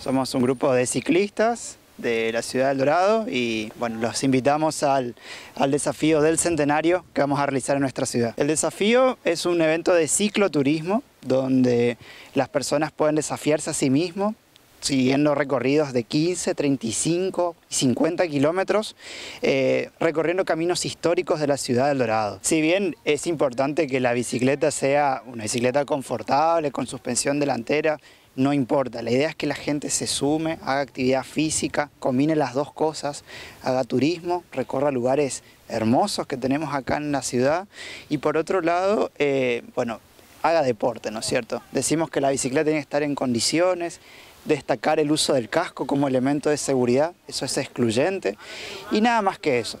Somos un grupo de ciclistas de la ciudad del Dorado y bueno, los invitamos al, desafío del centenario que vamos a realizar en nuestra ciudad. El desafío es un evento de cicloturismo donde las personas pueden desafiarse a sí mismos siguiendo recorridos de 15, 35 y 50 kilómetros, eh, recorriendo caminos históricos de la ciudad del Dorado. Si bien es importante que la bicicleta sea una bicicleta confortable, con suspensión delantera no importa. La idea es que la gente se sume, haga actividad física, combine las dos cosas, haga turismo, recorra lugares hermosos que tenemos acá en la ciudad y por otro lado, eh, bueno, haga deporte, ¿no es cierto? Decimos que la bicicleta tiene que estar en condiciones, destacar el uso del casco como elemento de seguridad, eso es excluyente y nada más que eso.